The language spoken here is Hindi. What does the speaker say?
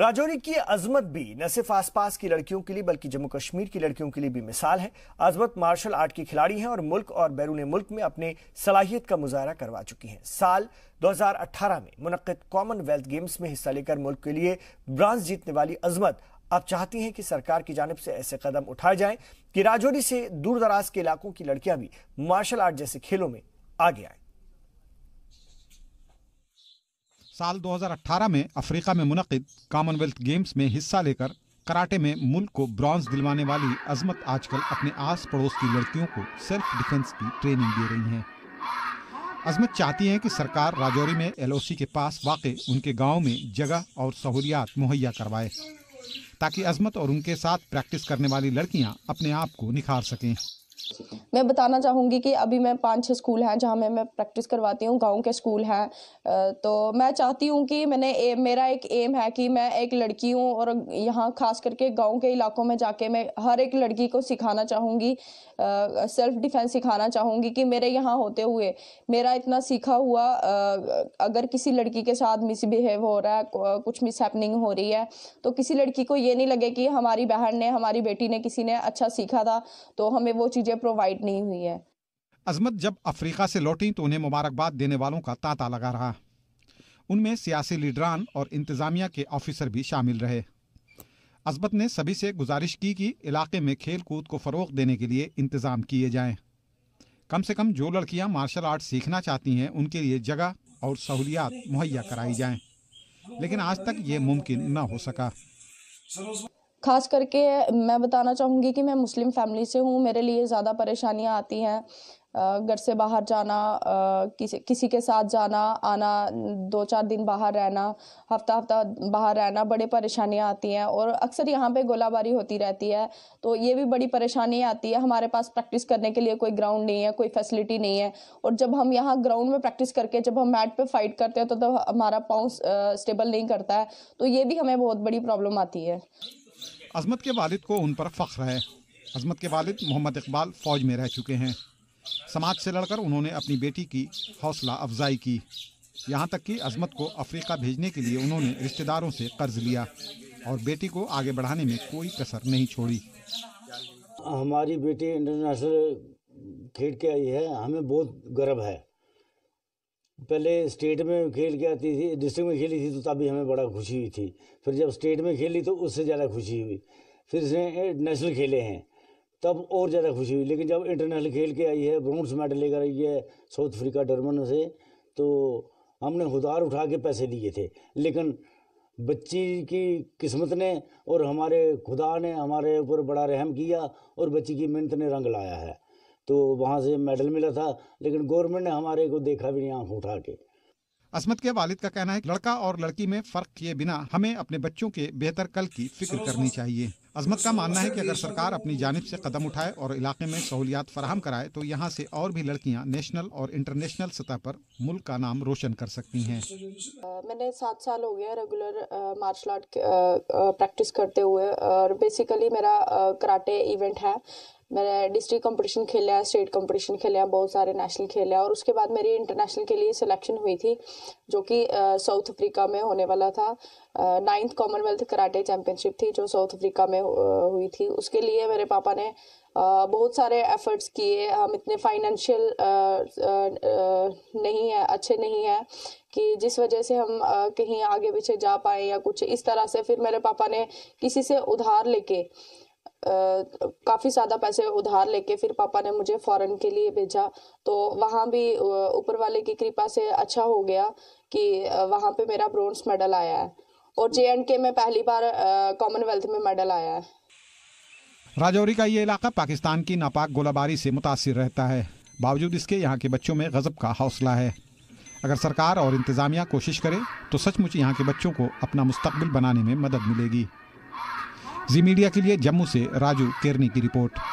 राजौरी की अजमत भी न सिर्फ आसपास की लड़कियों के लिए बल्कि जम्मू कश्मीर की लड़कियों के लिए भी मिसाल है अजमत मार्शल आर्ट की खिलाड़ी हैं और मुल्क और बैरून मुल्क में अपने सलाहियत का मुजाहरा करवा चुकी हैं साल 2018 में मुनद कॉमनवेल्थ गेम्स में हिस्सा लेकर मुल्क के लिए ब्रांज जीतने वाली अजमत अब चाहती हैं कि सरकार की जानब से ऐसे कदम उठाए जाएं कि राजौरी से दूर दराज के इलाकों की लड़कियां भी मार्शल आर्ट जैसे खेलों में आगे आए साल 2018 में अफ्रीका में मुनद कॉमनवेल्थ गेम्स में हिस्सा लेकर कराटे में मुल्क को ब्रॉन्ज दिलवाने वाली अजमत आजकल अपने आस पड़ोस की लड़कियों को सेल्फ डिफेंस की ट्रेनिंग दे रही हैं अजमत चाहती हैं कि सरकार राजौरी में एलओसी के पास वाकई उनके गांव में जगह और सहूलियात मुहैया करवाए ताकि अजमत और उनके साथ प्रैक्टिस करने वाली लड़कियां अपने आप को निखार सकें मैं बताना चाहूंगी कि अभी मैं पाँच छः स्कूल हैं जहाँ में मैं प्रैक्टिस करवाती हूँ गाँव के स्कूल हैं तो मैं चाहती हूँ कि मैंने ए, मेरा एक एम है कि मैं एक लड़की हूँ और यहाँ खास करके गाँव के इलाकों में जाके मैं हर एक लड़की को सिखाना चाहूँगी सेल्फ डिफेंस सिखाना चाहूँगी कि मेरे यहाँ होते हुए मेरा इतना सीखा हुआ अगर किसी लड़की के साथ मिसबिहेव हो रहा है कुछ मिस हो रही है तो किसी लड़की को ये नहीं लगे कि हमारी बहन ने हमारी बेटी ने किसी ने अच्छा सीखा था तो हमें वो चीज़ें प्रोवाइड नहीं हुई है अजमत जब अफ्रीका से लौटी तो उन्हें मुबारकबाद देने वालों का तांता लगा रहा उनमें सियासी लीडरान और इंतजामिया के ऑफिसर भी शामिल रहे अजमत ने सभी से गुजारिश की कि इलाके में खेल कूद को फ़रोग देने के लिए इंतज़ाम किए जाएं। कम से कम जो लड़कियां मार्शल आर्ट सीखना चाहती हैं उनके लिए जगह और सहूलियात मुहैया कराई जाएं। लेकिन आज तक ये मुमकिन न हो सका खास करके मैं बताना चाहूँगी कि मैं मुस्लिम फैमिली से हूँ मेरे लिए ज़्यादा परेशानियाँ आती हैं घर से बाहर जाना किसी किसी के साथ जाना आना दो चार दिन बाहर रहना हफ्ता हफ्ता बाहर रहना बड़े परेशानियाँ आती हैं और अक्सर यहाँ पे गोलाबारी होती रहती है तो ये भी बड़ी परेशानी आती है हमारे पास प्रैक्टिस करने के लिए कोई ग्राउंड नहीं है कोई फैसिलिटी नहीं है और जब हम यहाँ ग्राउंड में प्रैक्टिस करके जब हम मैट पर फाइट करते हैं तो तब तो हमारा पाँव स्टेबल नहीं करता है तो ये भी हमें बहुत बड़ी प्रॉब्लम आती है अजमत के वालिद को उन पर फ़ख्र है अजमत के वालिद मोहम्मद इकबाल फ़ौज में रह चुके हैं समाज से लड़कर उन्होंने अपनी बेटी की हौसला अफजाई की यहाँ तक कि अजमत को अफ्रीका भेजने के लिए उन्होंने रिश्तेदारों से कर्ज लिया और बेटी को आगे बढ़ाने में कोई कसर नहीं छोड़ी हमारी बेटी इंटरनेशनल खेल के आई है हमें बहुत गर्व है पहले स्टेट में खेल के आती थी डिस्ट्रिक्ट में खेली थी तो तभी हमें बड़ा खुशी हुई थी फिर जब स्टेट में खेली तो उससे ज़्यादा खुशी हुई फिर इसने नेशनल खेले हैं तब और ज़्यादा खुशी हुई लेकिन जब इंटरनेशनल खेल के आई है ब्रॉन्स मेडल लेकर आई है साउथ अफ्रीका डरमन से तो हमने उधार उठा के पैसे लिए थे लेकिन बच्ची की किस्मत ने और हमारे खुदा ने हमारे ऊपर बड़ा रहम किया और बच्ची की मेहनत ने रंग लाया है तो वहाँ से मेडल मिला था लेकिन गवर्नमेंट ने हमारे को देखा भी नहीं आँख उठा के असमत के वालिद का कहना है कि लड़का और लड़की में फर्क किए बिना हमें अपने बच्चों के बेहतर कल की फिक्र करनी चाहिए अजमत का मानना है कि अगर सरकार अपनी जानब से कदम उठाए और इलाके में सहूलियात फराहम कराए तो यहाँ से और भी लड़कियाँ नेशनल और इंटरनेशनल सतह पर मुल्क का नाम रोशन कर सकती हैं मैंने सात साल हो गया रेगुलर मार्शल आर्ट प्रैक्टिस करते हुए और बेसिकली मेरा कराटे इवेंट है मैंने डिस्ट्रिक्ट कंपटीशन खेला स्टेट कंपटीशन खेला बहुत सारे नेशनल खेले और उसके बाद मेरी इंटरनेशनल के लिए सिलेक्शन हुई थी जो कि साउथ अफ्रीका में होने वाला था नाइन्थ कॉमनवेल्थ कराटे चैम्पियनशिप थी जो साउथ अफ्रीका में हुई थी उसके लिए मेरे पापा ने बहुत सारे एफर्ट्स किए हम इतने फाइनेंशियल नहीं है अच्छे नहीं है कि जिस वजह से हम कहीं आगे पीछे जा पाए या कुछ इस तरह से फिर मेरे पापा ने किसी से उधार लेके काफ़ी ज़्यादा पैसे उधार लेके फिर पापा ने मुझे फॉरेन के लिए भेजा तो वहाँ भी ऊपर वाले की कृपा से अच्छा हो गया कि वहाँ पे मेरा ब्रॉन्स मेडल आया है और जे एंड के में पहली बार कॉमनवेल्थ में मेडल आया है राजौरी का ये इलाका पाकिस्तान की नापाक गोलाबारी से मुतासर रहता है बावजूद इसके यहाँ के बच्चों में गज़ब का हौसला है अगर सरकार और इंतज़ामिया कोशिश करे तो सचमुच यहाँ के बच्चों को अपना मुस्तबिल बनाने में मदद मिलेगी जी मीडिया के लिए जम्मू से राजू केरनी की रिपोर्ट